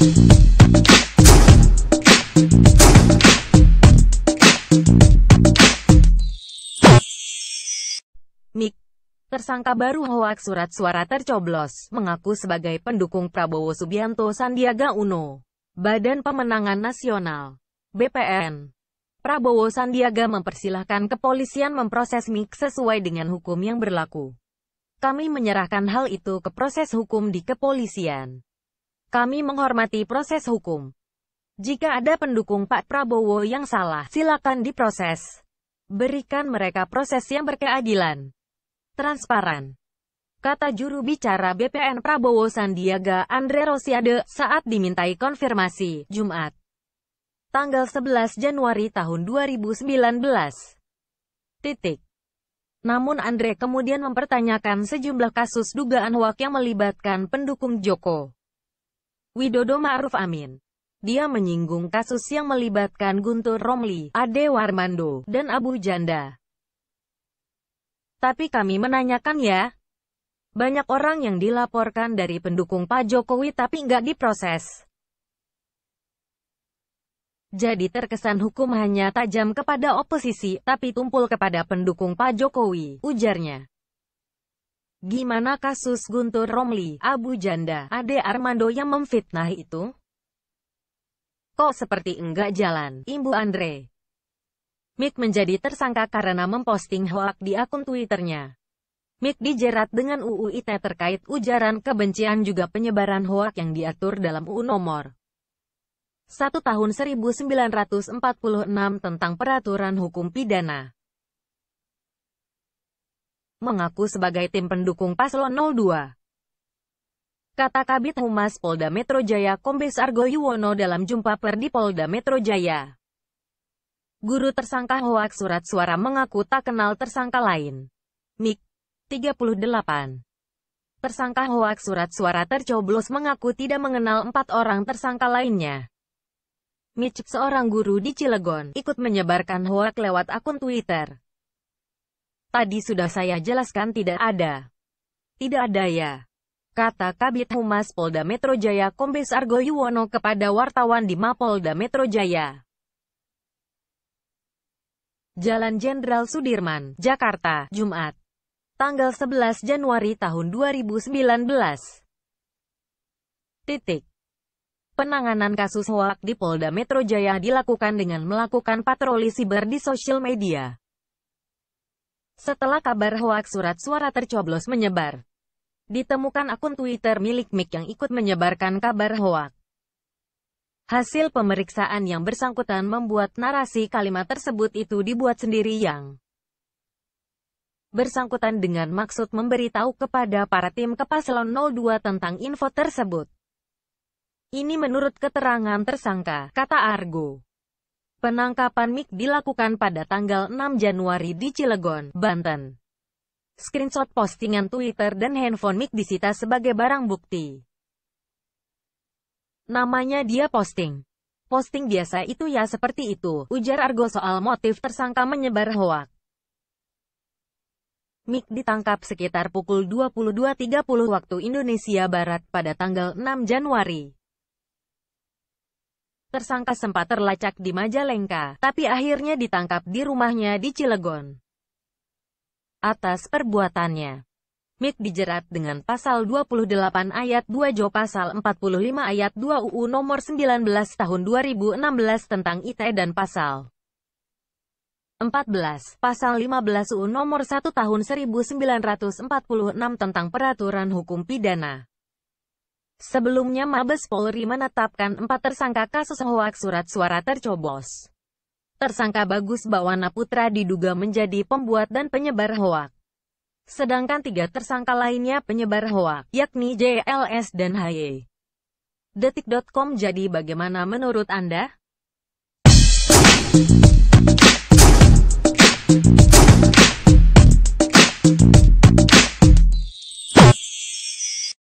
Mik, tersangka baru hoaks surat suara tercoblos, mengaku sebagai pendukung Prabowo Subianto Sandiaga Uno. Badan Pemenangan Nasional BPN Prabowo Sandiaga mempersilahkan kepolisian memproses MIK sesuai dengan hukum yang berlaku. Kami menyerahkan hal itu ke proses hukum di kepolisian. Kami menghormati proses hukum. Jika ada pendukung Pak Prabowo yang salah, silakan diproses. Berikan mereka proses yang berkeadilan. Transparan. Kata juru bicara BPN Prabowo Sandiaga Andre Rosiade saat dimintai konfirmasi, Jumat. Tanggal 11 Januari tahun 2019. Titik. Namun Andre kemudian mempertanyakan sejumlah kasus dugaan hoak yang melibatkan pendukung Joko. Widodo Ma'ruf Amin. Dia menyinggung kasus yang melibatkan Guntur Romli, Ade Warmando, dan Abu Janda. Tapi kami menanyakan ya, banyak orang yang dilaporkan dari pendukung Pak Jokowi tapi nggak diproses. Jadi terkesan hukum hanya tajam kepada oposisi, tapi tumpul kepada pendukung Pak Jokowi, ujarnya. Gimana kasus Guntur Romli, Abu Janda, Ade Armando yang memfitnah itu? Kok seperti enggak jalan, Ibu Andre? Mick menjadi tersangka karena memposting hoak di akun Twitternya. Mick dijerat dengan UU ITE terkait ujaran kebencian juga penyebaran hoak yang diatur dalam UU nomor 1 tahun 1946 tentang peraturan hukum pidana mengaku sebagai tim pendukung Paslon 02. Kata Kabit Humas Polda Metro Jaya Kombes Argo Yuwono dalam jumpa per di Polda Metro Jaya. Guru tersangka hoak surat suara mengaku tak kenal tersangka lain. Mik. 38. Tersangka hoak surat suara tercoblos mengaku tidak mengenal empat orang tersangka lainnya. Mitch, seorang guru di Cilegon, ikut menyebarkan hoak lewat akun Twitter. Tadi sudah saya jelaskan tidak ada. Tidak ada ya. Kata Kabit Humas Polda Metro Jaya Kombes Argo Yuwono kepada wartawan di Mapolda Metro Jaya. Jalan Jenderal Sudirman, Jakarta, Jumat. Tanggal 11 Januari tahun 2019. Titik. Penanganan kasus hoak di Polda Metro Jaya dilakukan dengan melakukan patroli siber di sosial media. Setelah kabar hoaks surat suara tercoblos menyebar, ditemukan akun Twitter milik Mick yang ikut menyebarkan kabar hoaks. Hasil pemeriksaan yang bersangkutan membuat narasi kalimat tersebut itu dibuat sendiri yang bersangkutan dengan maksud memberitahu kepada para tim kepaslon 02 tentang info tersebut. Ini menurut keterangan tersangka, kata Argo. Penangkapan Mik dilakukan pada tanggal 6 Januari di Cilegon, Banten. Screenshot postingan Twitter dan handphone Mik disita sebagai barang bukti. Namanya dia posting. Posting biasa itu ya seperti itu, ujar Argo soal motif tersangka menyebar hoak. Mik ditangkap sekitar pukul 22.30 waktu Indonesia Barat pada tanggal 6 Januari. Tersangka sempat terlacak di Majalengka, tapi akhirnya ditangkap di rumahnya di Cilegon. Atas perbuatannya, Mick dijerat dengan pasal 28 ayat 2 Jo pasal 45 ayat 2 UU nomor 19 tahun 2016 tentang ITE dan pasal 14 pasal 15 UU nomor 1 tahun 1946 tentang peraturan hukum pidana. Sebelumnya Mabes Polri menetapkan empat tersangka kasus hoaks surat suara tercoblos. Tersangka Bagus Bawana Putra diduga menjadi pembuat dan penyebar hoaks. Sedangkan tiga tersangka lainnya penyebar hoak, yakni JLS dan HY. Detik.com jadi bagaimana menurut Anda?